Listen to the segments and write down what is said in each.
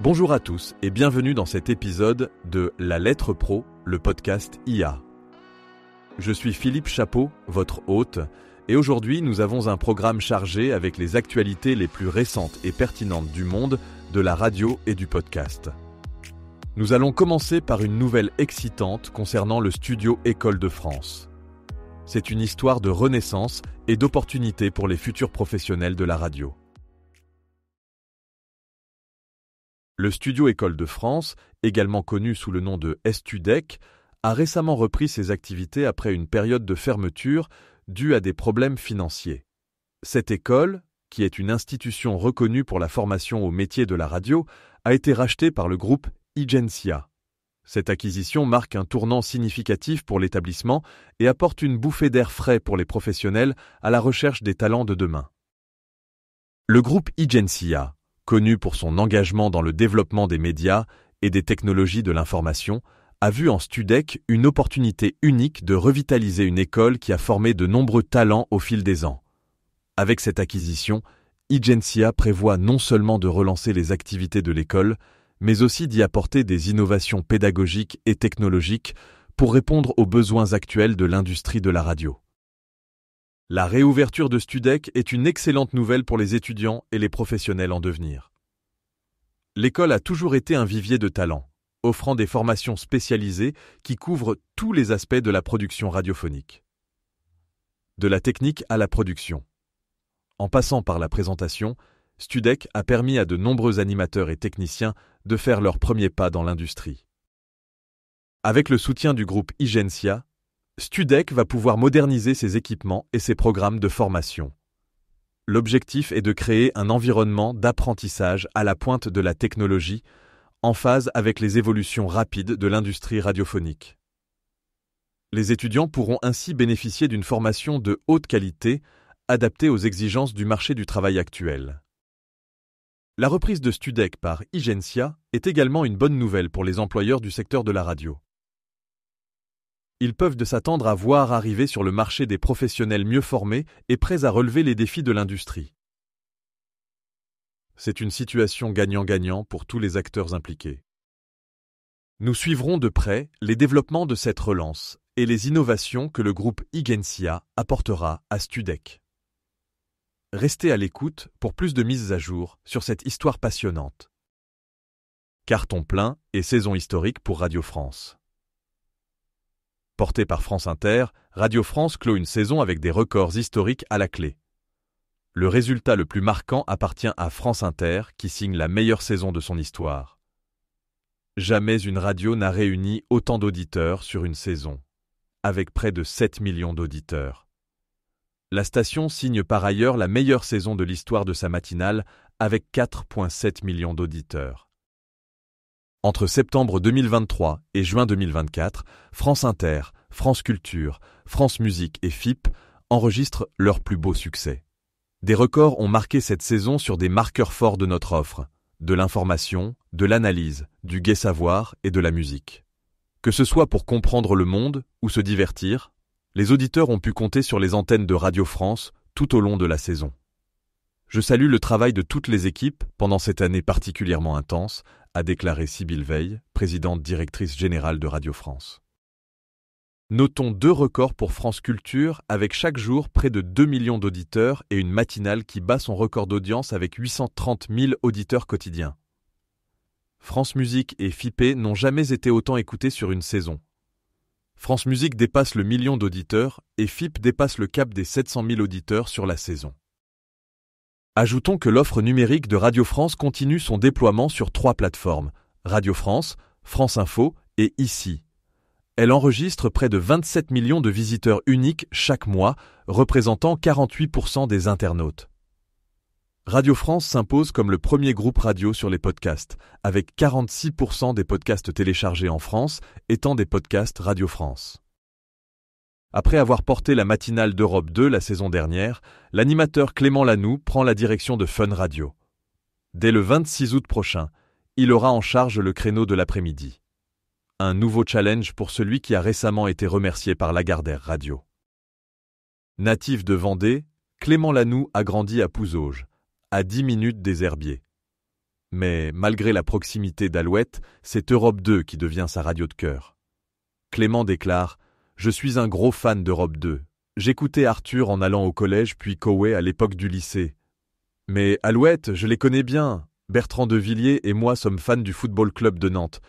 Bonjour à tous et bienvenue dans cet épisode de La Lettre Pro, le podcast IA. Je suis Philippe Chapeau, votre hôte, et aujourd'hui nous avons un programme chargé avec les actualités les plus récentes et pertinentes du monde, de la radio et du podcast. Nous allons commencer par une nouvelle excitante concernant le studio École de France. C'est une histoire de renaissance et d'opportunité pour les futurs professionnels de la radio. Le studio École de France, également connu sous le nom de Estudec, a récemment repris ses activités après une période de fermeture due à des problèmes financiers. Cette école, qui est une institution reconnue pour la formation au métier de la radio, a été rachetée par le groupe Igencia. Cette acquisition marque un tournant significatif pour l'établissement et apporte une bouffée d'air frais pour les professionnels à la recherche des talents de demain. Le groupe Igencia, connu pour son engagement dans le développement des médias et des technologies de l'information, a vu en Studec une opportunité unique de revitaliser une école qui a formé de nombreux talents au fil des ans. Avec cette acquisition, Igencia prévoit non seulement de relancer les activités de l'école, mais aussi d'y apporter des innovations pédagogiques et technologiques pour répondre aux besoins actuels de l'industrie de la radio. La réouverture de Studec est une excellente nouvelle pour les étudiants et les professionnels en devenir. L'école a toujours été un vivier de talents, offrant des formations spécialisées qui couvrent tous les aspects de la production radiophonique. De la technique à la production. En passant par la présentation, Studec a permis à de nombreux animateurs et techniciens de faire leurs premiers pas dans l'industrie. Avec le soutien du groupe Igencia, Studec va pouvoir moderniser ses équipements et ses programmes de formation. L'objectif est de créer un environnement d'apprentissage à la pointe de la technologie, en phase avec les évolutions rapides de l'industrie radiophonique. Les étudiants pourront ainsi bénéficier d'une formation de haute qualité, adaptée aux exigences du marché du travail actuel. La reprise de Studec par Igencia est également une bonne nouvelle pour les employeurs du secteur de la radio ils peuvent de s'attendre à voir arriver sur le marché des professionnels mieux formés et prêts à relever les défis de l'industrie. C'est une situation gagnant-gagnant pour tous les acteurs impliqués. Nous suivrons de près les développements de cette relance et les innovations que le groupe IGENCIA apportera à Studec. Restez à l'écoute pour plus de mises à jour sur cette histoire passionnante. Carton plein et saison historique pour Radio France. Portée par France Inter, Radio France clôt une saison avec des records historiques à la clé. Le résultat le plus marquant appartient à France Inter, qui signe la meilleure saison de son histoire. Jamais une radio n'a réuni autant d'auditeurs sur une saison, avec près de 7 millions d'auditeurs. La station signe par ailleurs la meilleure saison de l'histoire de sa matinale, avec 4,7 millions d'auditeurs. Entre septembre 2023 et juin 2024, France Inter, France Culture, France Musique et FIP enregistrent leurs plus beaux succès. Des records ont marqué cette saison sur des marqueurs forts de notre offre, de l'information, de l'analyse, du gai savoir et de la musique. Que ce soit pour comprendre le monde ou se divertir, les auditeurs ont pu compter sur les antennes de Radio France tout au long de la saison. Je salue le travail de toutes les équipes pendant cette année particulièrement intense, a déclaré Sybille Veil, présidente directrice générale de Radio France. Notons deux records pour France Culture, avec chaque jour près de 2 millions d'auditeurs et une matinale qui bat son record d'audience avec 830 000 auditeurs quotidiens. France Musique et FIPE n'ont jamais été autant écoutés sur une saison. France Musique dépasse le million d'auditeurs et FIP dépasse le cap des 700 000 auditeurs sur la saison. Ajoutons que l'offre numérique de Radio France continue son déploiement sur trois plateformes, Radio France, France Info et ICI. Elle enregistre près de 27 millions de visiteurs uniques chaque mois, représentant 48% des internautes. Radio France s'impose comme le premier groupe radio sur les podcasts, avec 46% des podcasts téléchargés en France étant des podcasts Radio France. Après avoir porté la matinale d'Europe 2 la saison dernière, l'animateur Clément Lanoux prend la direction de Fun Radio. Dès le 26 août prochain, il aura en charge le créneau de l'après-midi. Un nouveau challenge pour celui qui a récemment été remercié par Lagardère Radio. Natif de Vendée, Clément Lanoux a grandi à Pouzauges, à 10 minutes des Herbiers. Mais malgré la proximité d'Alouette, c'est Europe 2 qui devient sa radio de cœur. Clément déclare je suis un gros fan d'Europe 2. J'écoutais Arthur en allant au collège puis Coway à l'époque du lycée. Mais Alouette, je les connais bien. Bertrand de Villiers et moi sommes fans du football club de Nantes.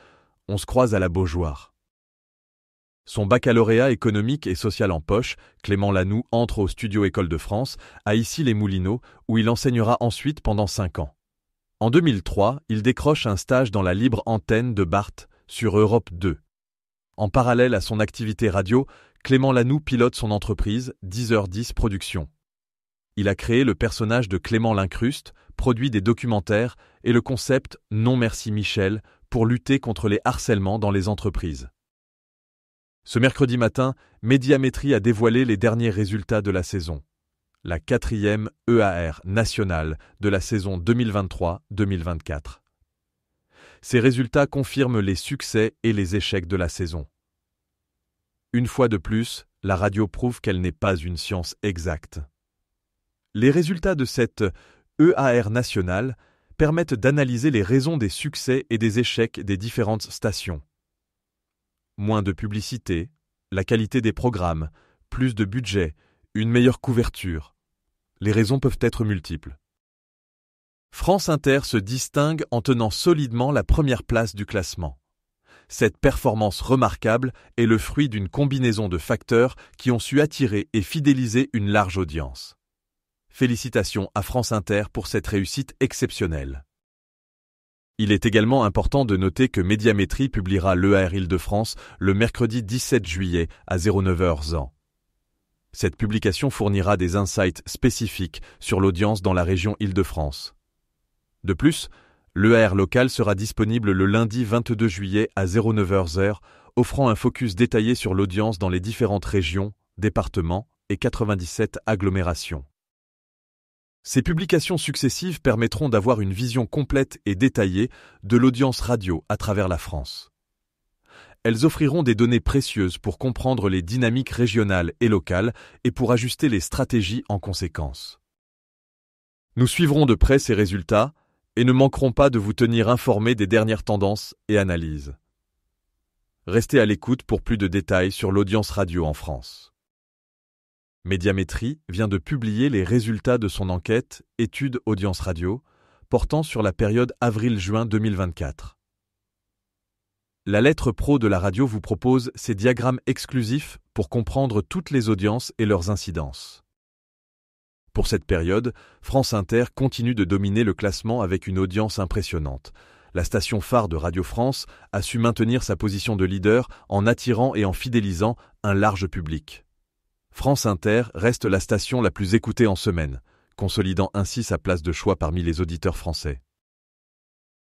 On se croise à la Beaujoire. Son baccalauréat économique et social en poche, Clément Lanoux entre au studio École de France, à Issy-les-Moulineaux, où il enseignera ensuite pendant cinq ans. En 2003, il décroche un stage dans la libre antenne de Barthes sur Europe 2. En parallèle à son activité radio, Clément Lanoux pilote son entreprise 10h10 Productions. Il a créé le personnage de Clément Lincruste, produit des documentaires et le concept Non merci Michel pour lutter contre les harcèlements dans les entreprises. Ce mercredi matin, Médiamétrie a dévoilé les derniers résultats de la saison. La quatrième EAR nationale de la saison 2023-2024. Ces résultats confirment les succès et les échecs de la saison. Une fois de plus, la radio prouve qu'elle n'est pas une science exacte. Les résultats de cette EAR nationale permettent d'analyser les raisons des succès et des échecs des différentes stations. Moins de publicité, la qualité des programmes, plus de budget, une meilleure couverture. Les raisons peuvent être multiples. France Inter se distingue en tenant solidement la première place du classement. Cette performance remarquable est le fruit d'une combinaison de facteurs qui ont su attirer et fidéliser une large audience. Félicitations à France Inter pour cette réussite exceptionnelle. Il est également important de noter que Médiamétrie publiera l'ER Île-de-France le mercredi 17 juillet à 09h Cette publication fournira des insights spécifiques sur l'audience dans la région Île-de-France. De plus, l'ER local sera disponible le lundi 22 juillet à 09h, offrant un focus détaillé sur l'audience dans les différentes régions, départements et 97 agglomérations. Ces publications successives permettront d'avoir une vision complète et détaillée de l'audience radio à travers la France. Elles offriront des données précieuses pour comprendre les dynamiques régionales et locales et pour ajuster les stratégies en conséquence. Nous suivrons de près ces résultats et ne manqueront pas de vous tenir informés des dernières tendances et analyses. Restez à l'écoute pour plus de détails sur l'audience radio en France. Médiamétrie vient de publier les résultats de son enquête Étude Audience Radio portant sur la période avril-juin 2024. La lettre pro de la radio vous propose ces diagrammes exclusifs pour comprendre toutes les audiences et leurs incidences. Pour cette période, France Inter continue de dominer le classement avec une audience impressionnante. La station phare de Radio France a su maintenir sa position de leader en attirant et en fidélisant un large public. France Inter reste la station la plus écoutée en semaine, consolidant ainsi sa place de choix parmi les auditeurs français.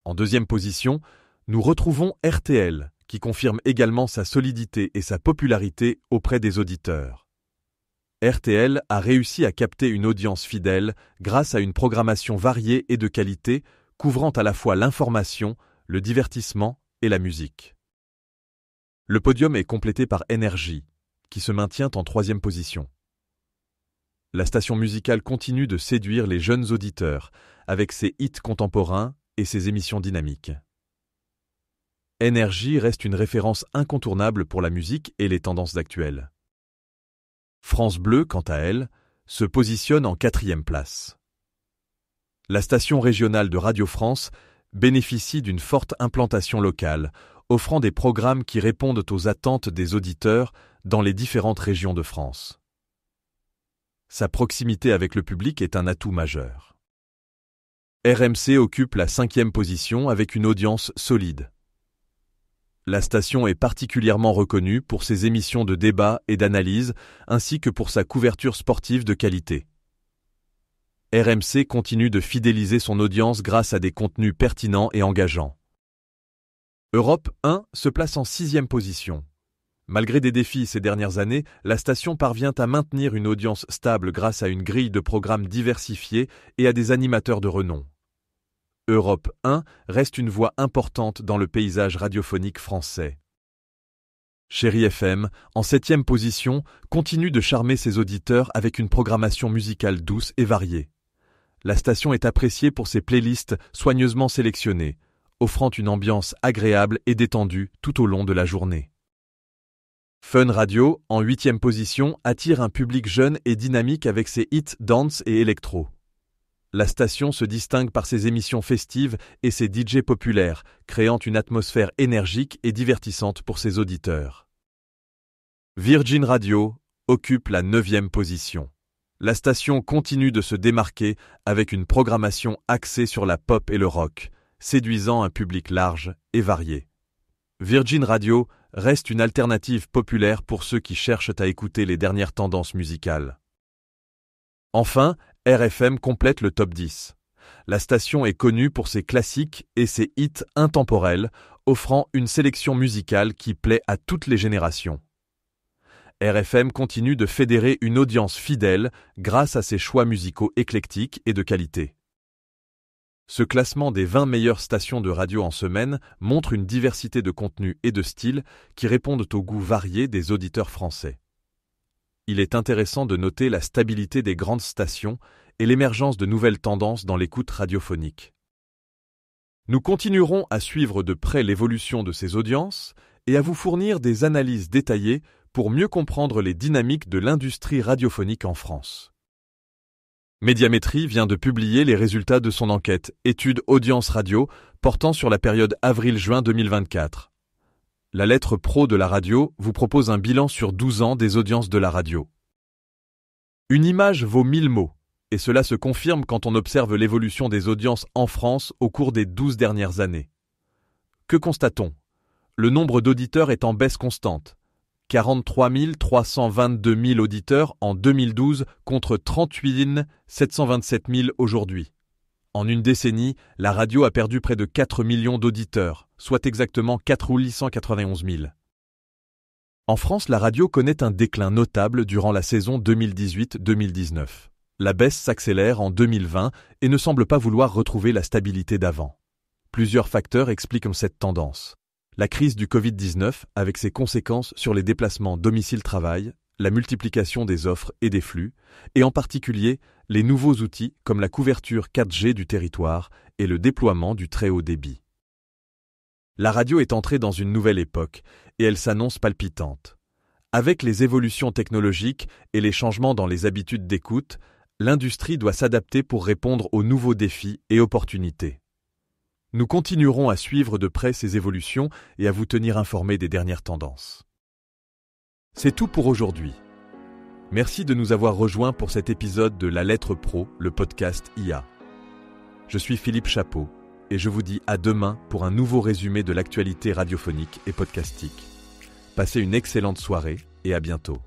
En deuxième position, nous retrouvons RTL, qui confirme également sa solidité et sa popularité auprès des auditeurs. RTL a réussi à capter une audience fidèle grâce à une programmation variée et de qualité, couvrant à la fois l'information, le divertissement et la musique. Le podium est complété par Énergie, qui se maintient en troisième position. La station musicale continue de séduire les jeunes auditeurs avec ses hits contemporains et ses émissions dynamiques. Énergie reste une référence incontournable pour la musique et les tendances actuelles. France Bleu, quant à elle, se positionne en quatrième place. La station régionale de Radio France bénéficie d'une forte implantation locale, offrant des programmes qui répondent aux attentes des auditeurs dans les différentes régions de France. Sa proximité avec le public est un atout majeur. RMC occupe la cinquième position avec une audience solide. La station est particulièrement reconnue pour ses émissions de débat et d'analyse, ainsi que pour sa couverture sportive de qualité. RMC continue de fidéliser son audience grâce à des contenus pertinents et engageants. Europe 1 se place en sixième position. Malgré des défis ces dernières années, la station parvient à maintenir une audience stable grâce à une grille de programmes diversifiée et à des animateurs de renom. Europe 1 reste une voix importante dans le paysage radiophonique français. Chérie FM, en septième position, continue de charmer ses auditeurs avec une programmation musicale douce et variée. La station est appréciée pour ses playlists soigneusement sélectionnées, offrant une ambiance agréable et détendue tout au long de la journée. Fun Radio, en huitième position, attire un public jeune et dynamique avec ses hits dance et électro. La station se distingue par ses émissions festives et ses DJ populaires, créant une atmosphère énergique et divertissante pour ses auditeurs. Virgin Radio occupe la neuvième position. La station continue de se démarquer avec une programmation axée sur la pop et le rock, séduisant un public large et varié. Virgin Radio reste une alternative populaire pour ceux qui cherchent à écouter les dernières tendances musicales. Enfin, RFM complète le top 10. La station est connue pour ses classiques et ses hits intemporels, offrant une sélection musicale qui plaît à toutes les générations. RFM continue de fédérer une audience fidèle grâce à ses choix musicaux éclectiques et de qualité. Ce classement des 20 meilleures stations de radio en semaine montre une diversité de contenus et de styles qui répondent aux goûts variés des auditeurs français il est intéressant de noter la stabilité des grandes stations et l'émergence de nouvelles tendances dans l'écoute radiophonique. Nous continuerons à suivre de près l'évolution de ces audiences et à vous fournir des analyses détaillées pour mieux comprendre les dynamiques de l'industrie radiophonique en France. Médiamétrie vient de publier les résultats de son enquête Études audience radio portant sur la période avril-juin 2024 la lettre pro de la radio vous propose un bilan sur 12 ans des audiences de la radio. Une image vaut mille mots, et cela se confirme quand on observe l'évolution des audiences en France au cours des 12 dernières années. Que constatons Le nombre d'auditeurs est en baisse constante. 43 322 000 auditeurs en 2012 contre 38 727 000 aujourd'hui. En une décennie, la radio a perdu près de 4 millions d'auditeurs, soit exactement 4 ou 191 000. En France, la radio connaît un déclin notable durant la saison 2018-2019. La baisse s'accélère en 2020 et ne semble pas vouloir retrouver la stabilité d'avant. Plusieurs facteurs expliquent cette tendance. La crise du Covid-19, avec ses conséquences sur les déplacements domicile-travail, la multiplication des offres et des flux, et en particulier les nouveaux outils comme la couverture 4G du territoire et le déploiement du très haut débit. La radio est entrée dans une nouvelle époque et elle s'annonce palpitante. Avec les évolutions technologiques et les changements dans les habitudes d'écoute, l'industrie doit s'adapter pour répondre aux nouveaux défis et opportunités. Nous continuerons à suivre de près ces évolutions et à vous tenir informés des dernières tendances. C'est tout pour aujourd'hui. Merci de nous avoir rejoints pour cet épisode de La Lettre Pro, le podcast IA. Je suis Philippe Chapeau et je vous dis à demain pour un nouveau résumé de l'actualité radiophonique et podcastique. Passez une excellente soirée et à bientôt.